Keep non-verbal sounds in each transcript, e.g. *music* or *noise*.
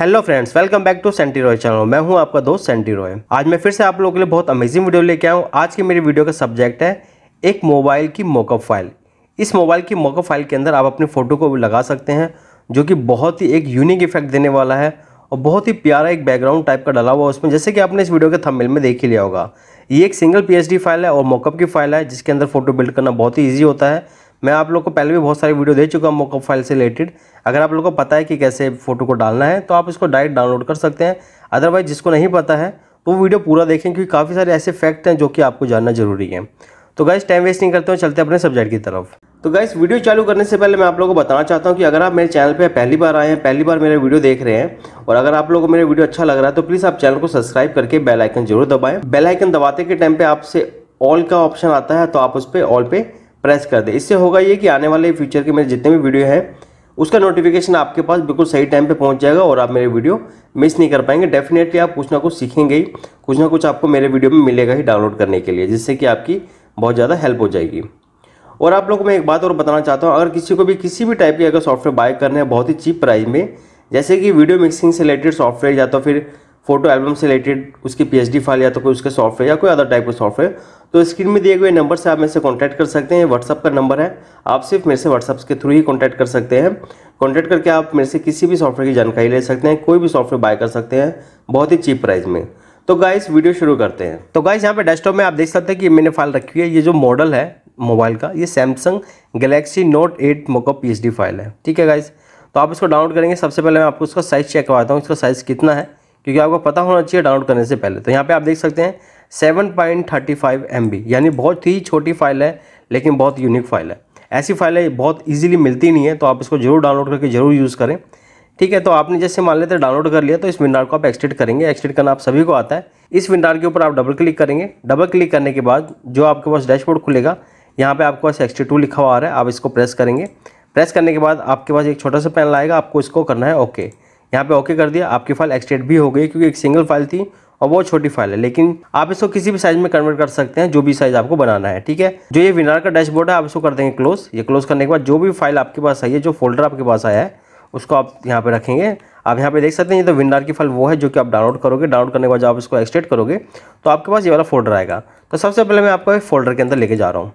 Hello friends welcome back to Santi Roy channel मैं हूं आपका दोस्त सेंटी रॉय आज मैं फिर से आप लोगों के लिए बहुत अमेजिंग वीडियो लेके आया हूं आज की मेरी वीडियो का सब्जेक्ट है एक मोबाइल की मोकअप फाइल इस मोबाइल की मोकअप फाइल के अंदर आप अपनी फ़ोटो को भी लगा सकते हैं जो कि बहुत ही एक यूनिक इफेक्ट देने वाला है और बहुत ही प्यारा एक बैकग्राउंड टाइप का डाला हुआ उसमें जैसे कि आपने इस वीडियो के थंबनेल में देख ही लिया होगा ये एक सिंगल पी फाइल है और मोकअप की फाइल है जिसके अंदर फोटो बिल्ड करना बहुत ही ईजी होता है मैं आप लोग को पहले भी बहुत सारी वीडियो दे चुका हूँ मोकअप फाइल से रिलेटेड अगर आप लोग को पता है कि कैसे फ़ोटो को डालना है तो आप इसको डायरेक्ट डाउनलोड कर सकते हैं अदरवाइज जिसको नहीं पता है तो वो वीडियो पूरा देखें क्योंकि काफ़ी सारे ऐसे फैक्ट हैं जो कि आपको जानना जरूरी है तो गाइस टाइम वेस्ट नहीं करते हुए चलते अपने सब्जेक्ट की तरफ तो गाइस वीडियो चालू करने से पहले मैं आप लोगों को बताना चाहता हूँ कि अगर आप मेरे चैनल पे पहली बार आए हैं पहली बार मेरे वीडियो देख रहे हैं और अगर आप लोगों को मेरा वीडियो अच्छा लग रहा है तो प्लीज़ आप चैनल को सब्सक्राइब करके बेलाइकन जरूर दबाएँ बेलाइकन दबाते के टाइम पर आपसे ऑल का ऑप्शन आता है तो आप उस पर ऑल पर प्रेस कर दे इससे होगा ये कि आने वाले फ्यूचर के मेरे जितने भी वीडियो हैं उसका नोटिफिकेशन आपके पास बिल्कुल सही टाइम पे पहुंच जाएगा और आप मेरे वीडियो मिस नहीं कर पाएंगे डेफिनेटली आप कुछ ना कुछ सीखेंगे ही कुछ ना कुछ आपको मेरे वीडियो में मिलेगा ही डाउनलोड करने के लिए जिससे कि आपकी बहुत ज़्यादा हेल्प हो जाएगी और आप लोग को मैं एक बात और बताना चाहता हूँ अगर किसी को भी किसी भी टाइप के अगर सॉफ्टवेयर बाय करना है बहुत ही चीप प्राइस में जैसे कि वीडियो मिक्सिंग से रिलेटेड सॉफ्टवेयर या तो फिर फोटो एल्बम से रिलेटेड उसकी पीएचडी फाइल या तो कोई उसके सॉफ्टवेयर या कोई अदर टाइप का सॉफ्टवेयर तो स्क्रीन में दिए गए नंबर से आप मेरे से कॉन्टैक्ट कर सकते हैं व्हाट्सअप का नंबर है आप सिर्फ मेरे से व्हाट्सअप के थ्रू ही कॉन्टैक्ट कर सकते हैं कॉन्टैक्ट करके आप मेरे से किसी भी सॉफ्टवेयर की जानकारी ले सकते हैं कोई भी सॉफ्टवेयर बाय कर सकते हैं बहुत ही चीप प्राइस में तो गाइस वीडियो शुरू करते हैं तो गाइस यहाँ पे डेस्कटॉप में आप देख सकते हैं कि मैंने फाइल रखी है ये जो मॉडल है मोबाइल का ये Samsung Galaxy Note eight mockup P file है ठीक है गाइस तो आप इसको डाउनलोड करेंगे सबसे पहले मैं आपको उसका साइज़ चेक करवाता हूँ इसका साइज़ कितना है क्योंकि आपको पता होना चाहिए डाउनलोड करने से पहले तो यहाँ पे आप देख सकते हैं seven point thirty five M B यानी बहुत ही छोटी फाइल है लेकिन बहुत यूनिक फाइल है ऐसी फाइलें बहुत ईजिली मिलती नहीं है तो आप इसको जरूर डाउनलोड करके जरूर यूज़ करें ठीक है तो आपने जैसे मान लेते डाउनलोड कर लिया तो इस विंडार को आप एक्सटेट करेंगे एक्सटेट करना आप सभी को आता है इस विंडार के ऊपर आप डबल क्लिक करेंगे डबल क्लिक करने के बाद जो आपके पास डैशबोर्ड खुलेगा यहाँ पे आपके पास एक्सटी टू लिखा हुआ आ रहा है आप इसको प्रेस करेंगे प्रेस करने के बाद आपके पास एक छोटा सा पैनल आएगा आपको इसको करना है ओके okay. यहाँ पे ओके कर दिया आपकी फाइल एक्सटेड भी हो गई क्योंकि एक सिंगल फाइल थी और बहुत छोटी फाइल है लेकिन आप इसको किसी भी साइज में कन्वर्ट कर सकते हैं जो भी साइज आपको बनाना है ठीक है जो ये विनार का डैशबोर्ड है आप इसको कर देंगे क्लोज ये क्लोज करने के बाद जो भी फाइल आपके पास आई है जो फोल्डर आपके पास आया है उसको आप यहाँ पे रखेंगे आप यहाँ पे देख सकते हैं ये तो विनार की फाइल वो है जो कि आप डाउनलोड करोगे डाउनलोड करने के बाद जब आप इसको एक्सटेट करोगे तो आपके पास ये वाला फोल्डर आएगा तो सबसे पहले मैं आपको एक फोल्डर के अंदर लेके जा रहा हूँ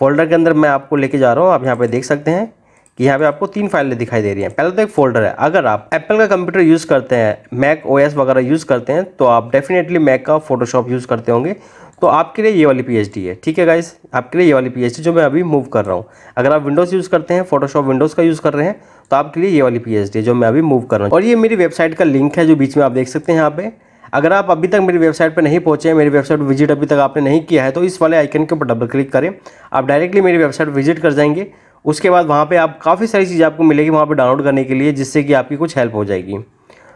फोल्डर के अंदर मैं आपको लेके जा रहा हूँ आप यहाँ पे देख सकते हैं कि यहाँ पे आपको तीन फाइलें दिखाई दे रही हैं पहले तो एक फोल्डर है अगर आप एप्पल का कंप्यूटर यूज़ करते हैं मैक ओएस वगैरह यूज़ करते हैं तो आप डेफिनेटली मैक का फोटोशॉप यूज़ करते होंगे तो आपके लिए ये वाली पीएचडी है ठीक है गाइज आपके लिए ये वाली पीएचडी जो मैं अभी मूव कर रहा हूँ अगर आप विंडोज़ यूज़ करते हैं फोटोशॉप विंडोज़ का यूज़ कर रहे हैं तो आपके लिए ये वाली पी है जो मैं अभी मूव कर रहा हूँ और ये मेरी वेबसाइट का लिंक है जो बीच में आप देख सकते हैं यहाँ पे अगर आप अभी तक मेरी वेबसाइट पर नहीं पहुंचे हैं मेरी वेबसाइट विजिट अभी तक आपने नहीं किया है तो इस वाले आइकन के ऊपर डबल क्लिक करें आप डायरेक्टली मेरी वेबसाइट विजिट कर जाएंगे उसके बाद वहाँ पे आप काफ़ी सारी चीज़ आपको मिलेगी वहाँ पे डाउनलोड करने के लिए जिससे कि आपकी कुछ हेल्प हो जाएगी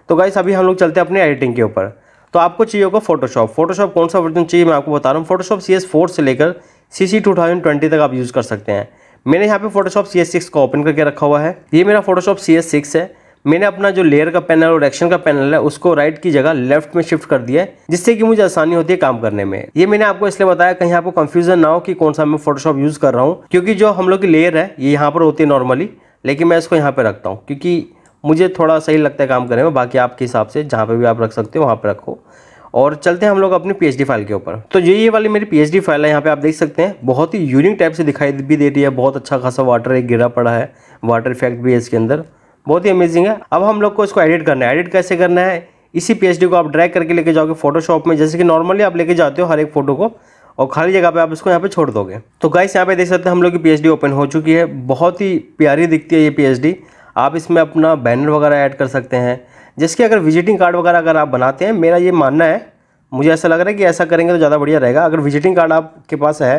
तो गाइस अभी हम लोग चलते हैं अपने एडिटिंग के ऊपर तो आपको चाहिए होगा फोटोशॉप फोटोशॉप कौन सा वर्जन चाहिए मैं आपको बता रहा हूँ फोटोशॉप सी एस से लेकर C C two thousand twenty तक आप यूज़ कर सकते हैं मैंने यहाँ पे फोटोशॉप सी एस सिक्स को ओपन करके रखा हुआ है ये मेरा फोटोशॉप सी एस सिक्स है मैंने अपना जो लेयर का पैनल और एक्शन का पैनल है उसको राइट की जगह लेफ्ट में शिफ्ट कर दिया है जिससे कि मुझे आसानी होती है काम करने में ये मैंने आपको इसलिए बताया कहीं आपको कंफ्यूजन ना हो कि कौन सा मैं फोटोशॉप यूज़ कर रहा हूँ क्योंकि जो हम लोग की लेयर है ये यहाँ पर होती है नॉर्मली लेकिन मैं इसको यहाँ पर रखता हूँ क्योंकि मुझे थोड़ा सही लगता है काम करने में बाकी आपके हिसाब से जहाँ पर भी आप रख सकते हो वहाँ पर रखो और चलते हैं हम लोग अपनी पी फाइल के ऊपर तो ये ये वाली मेरी पी फाइल है यहाँ पे आप देख सकते हैं बहुत ही यूनिक टाइप से दिखाई भी दे रही है बहुत अच्छा खासा वाटर एक गिरा पड़ा है वाटर इफेक्ट भी है इसके अंदर बहुत ही अमेजिंग है अब हम लोग को इसको एडिट करना है एडिट कैसे करना है इसी पी को आप ड्रैग करके लेके जाओगे फोटोशॉप में जैसे कि नॉर्मली आप लेके जाते हो हर एक फोटो को और खाली जगह पे आप इसको यहाँ पे छोड़ दोगे तो गाइस यहाँ पे देख सकते हैं हम लोग की पी ओपन हो चुकी है बहुत ही प्यारी दिखती है ये पी आप इसमें अपना बैनर वगैरह ऐड कर सकते हैं जिसके अगर विजिटिंग कार्ड वगैरह अगर आप बनाते हैं मेरा ये मानना है मुझे ऐसा लग रहा है कि ऐसा करेंगे तो ज़्यादा बढ़िया रहेगा अगर विजिटिंग कार्ड आपके पास है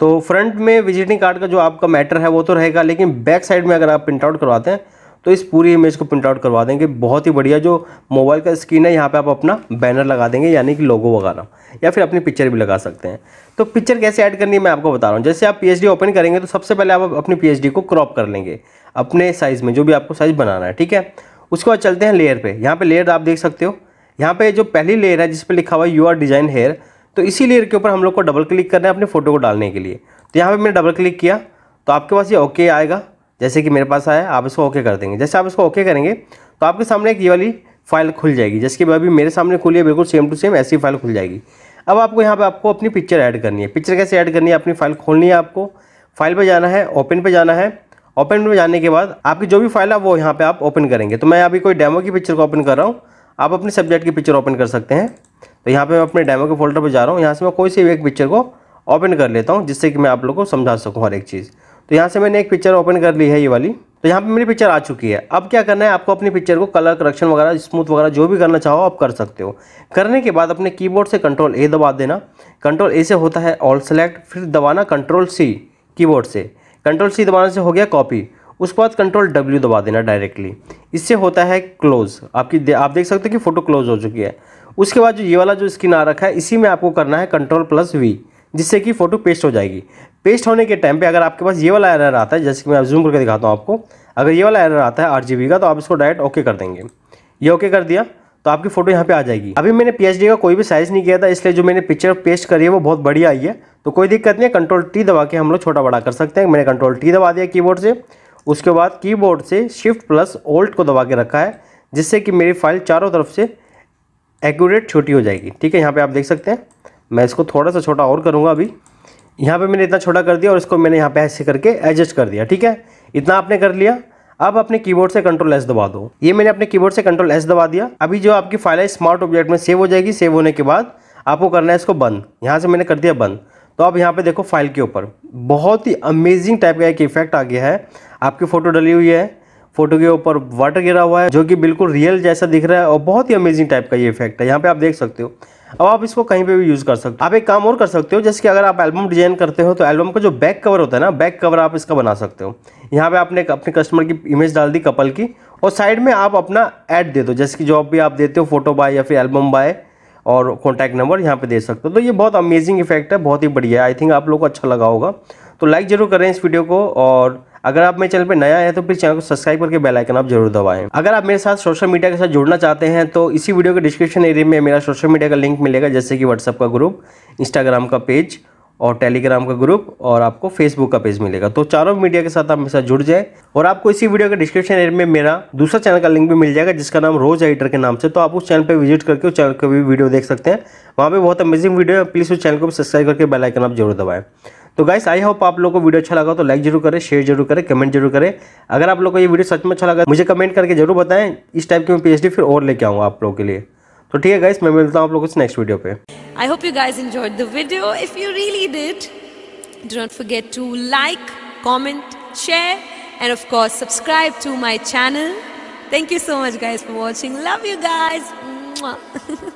तो फ्रंट में विजिटिंग कार्ड का जो आपका मैटर है वो तो रहेगा लेकिन बैक साइड में अगर आप प्रिंट आउट करवाते हैं तो इस पूरी इमेज को प्रिंट आउट करवा देंगे बहुत ही बढ़िया जो मोबाइल का स्क्रीन है यहाँ पर आप अपना बैनर लगा देंगे यानी कि लोगो वगैरह या फिर अपनी पिक्चर भी लगा सकते हैं तो पिक्चर कैसे ऐड करनी है मैं आपको बता रहा हूँ जैसे आप पी ओपन करेंगे तो सबसे पहले आप अपनी पी को क्रॉप कर लेंगे अपने साइज़ में जो भी आपको साइज़ बनाना है ठीक है उसके बाद चलते हैं लेयर पर यहाँ पर लेयर आप देख सकते हो यहाँ पर जो पहली लेयर है जिस पर लिखा हुआ है यू आर डिज़ाइन हेयर तो इसी लेयर के ऊपर हम लोग को डबल क्लिक करना है अपनी फ़ोटो को डालने के लिए तो यहाँ पर मैंने डबल क्लिक किया तो आपके पास ये ओके आएगा जैसे कि मेरे पास आया आप इसको ओके कर देंगे जैसे आप इसको ओके करेंगे तो आपके सामने एक ये वाली फाइल खुल जाएगी जैसे कि अभी मेरे सामने खुली है बिल्कुल सेम टू सेम ऐसी फाइल खुल जाएगी अब आपको यहाँ पे आपको अपनी पिक्चर ऐड करनी है पिक्चर कैसे ऐड करनी है अपनी फाइल खोलनी है आपको फाइल पर जाना है ओपन पर जाना है ओपन में जाने के बाद आपकी जो भी फाइल है वो यहाँ पे आप ओपन करेंगे तो मैं अभी कोई डेमो की पिक्चर को ओपन कर रहा हूँ आप अपने सब्जेक्ट की पिक्चर ओपन कर सकते हैं तो यहाँ पे मैं अपने डेमो के फोल्डर पर जा रहा हूँ यहाँ से मैं कोई सी एक पिक्चर को ओपन कर लेता हूँ जिससे कि मैं आप लोग को समझा सकूँ हर एक चीज़ तो यहाँ से मैंने एक पिक्चर ओपन कर ली है ये वाली तो यहाँ पे मेरी पिक्चर आ चुकी है अब क्या करना है आपको अपनी पिक्चर को कलर करेक्शन वगैरह स्मूथ वगैरह जो भी करना चाहो आप कर सकते हो करने के बाद अपने कीबोर्ड से कंट्रोल ए दबा देना कंट्रोल ए से होता है ऑल सेलेक्ट फिर दबाना कंट्रोल सी कीबोर्ड से कंट्रोल सी दबाने से हो गया कॉपी उसके बाद कंट्रोल डब्ल्यू दबा देना डायरेक्टली इससे होता है क्लोज आपकी दे, आप देख सकते हो कि फ़ोटो क्लोज हो चुकी है उसके बाद जो ये वाला जो स्क्रीन आ रखा है इसी में आपको करना है कंट्रोल प्लस वी जिससे कि फ़ोटो पेस्ट हो जाएगी पेस्ट होने के टाइम पे अगर आपके पास ये वाला एरर आता है जैसे कि मैं जूम करके दिखाता हूँ आपको अगर ये वाला एरर आता है आठ का तो आप इसको डायरेक्ट ओके कर देंगे ये ओके कर दिया तो आपकी फ़ोटो यहाँ पे आ जाएगी अभी मैंने पी का कोई भी साइज़ नहीं किया था इसलिए जो मैंने पिक्चर पेस्ट करी है वो बहुत बढ़िया आई है तो कोई दिक्कत नहीं है कंट्रोल टी दबा के हम लोग छोटा बड़ा कर सकते हैं मैंने कंट्रोल टी दबा दिया कीबोर्ड से उसके बाद कीबोर्ड से शिफ्ट प्लस ओल्ट को दबा के रखा है जिससे कि मेरी फाइल चारों तरफ से एक्यूरेट छोटी हो जाएगी ठीक है यहाँ पर आप देख सकते हैं मैं इसको थोड़ा सा छोटा और करूँगा अभी यहाँ पे मैंने इतना छोटा कर दिया और इसको मैंने यहाँ पे ऐसे करके एडजस्ट कर दिया ठीक है इतना आपने कर लिया अब अपने कीबोर्ड से कंट्रोल एस दबा दो ये मैंने अपने कीबोर्ड से कंट्रोल एस दबा दिया अभी जो आपकी फाइल है स्मार्ट ऑब्जेक्ट में सेव हो जाएगी सेव होने के बाद आपको करना है इसको बंद यहाँ से मैंने कर दिया बंद तो आप यहाँ पर देखो फाइल के ऊपर बहुत ही अमेजिंग टाइप का एक इफेक्ट आ गया है आपकी फ़ोटो डली हुई है फोटो के ऊपर वाटर गिरा हुआ है जो कि बिल्कुल रियल जैसा दिख रहा है और बहुत ही अमेजिंग टाइप का ये इफेक्ट है यहाँ पर आप देख सकते हो अब आप इसको कहीं पे भी यूज़ कर सकते हो आप एक काम और कर सकते हो जैसे कि अगर आप एल्बम डिजाइन करते हो तो एल्बम का जो बैक कवर होता है ना बैक कवर आप इसका बना सकते हो यहाँ पे आपने अपने कस्टमर की इमेज डाल दी कपल की और साइड में आप अपना ऐड दे दो जैसे कि जो भी आप देते हो फोटो बाय या फिर एल्बम बाय और कॉन्टैक्ट नंबर यहाँ पे दे सकते हो तो ये बहुत अमेजिंग इफेक्ट है बहुत ही बढ़िया आई थिंक आप लोग को अच्छा लगा होगा तो लाइक ज़रूर करें इस वीडियो को और अगर आप मेरे चैनल पर नया है तो फिर चैनल को सब्सक्राइब करके बेल आइकन आप जरूर दबाएं अगर आप मेरे साथ सोशल मीडिया के साथ जुड़ना चाहते हैं तो इसी वीडियो के डिस्क्रिप्शन एरिया में मेरा सोशल मीडिया का लिंक मिलेगा जैसे कि व्हाट्सअप का ग्रुप इंस्टाग्राम का पेज और टेलीग्राम का ग्रुप और आपको फेसबुक का पेज मिलेगा तो चारों मीडिया के साथ आप मेरे साथ जुड़ जाए और आपको इसी वीडियो के डिस्क्रिप्शन एरिया में मेरा दूसरा चैनल का लिंक भी मिल जाएगा जिसका नाम रोज एडिटर के नाम से तो आप उस चैनल पर विजिट करके उस चैनल का भी वीडियो देख सकते हैं वहाँ पर बहुत अमेजिंग वीडियो है प्लीज़ उस चैनल को सब्सक्राइब करके बेलाइकन आप जरूर दबाएँ तो गाइस आई होप आप लोगों को वीडियो अच्छा लगा तो लाइक जरूर करें शेयर जरूर करें कमेंट जरूर करें अगर आप लोग को ये वीडियो सच में अच्छा लगा मुझे कमेंट करके जरूर बताएं इस टाइप की मैं पीएचडी फिर और लेके आऊँगा आप लोगों के लिए तो ठीक है गाइस मैं मिलता हूँ आप लोगों से नेक्स्ट वीडियो पे I hope you guys enjoyed the video if you really did do forget to like comment share and of course subscribe to my channel Thank you so much, guys, for watching. Love you guys. *laughs*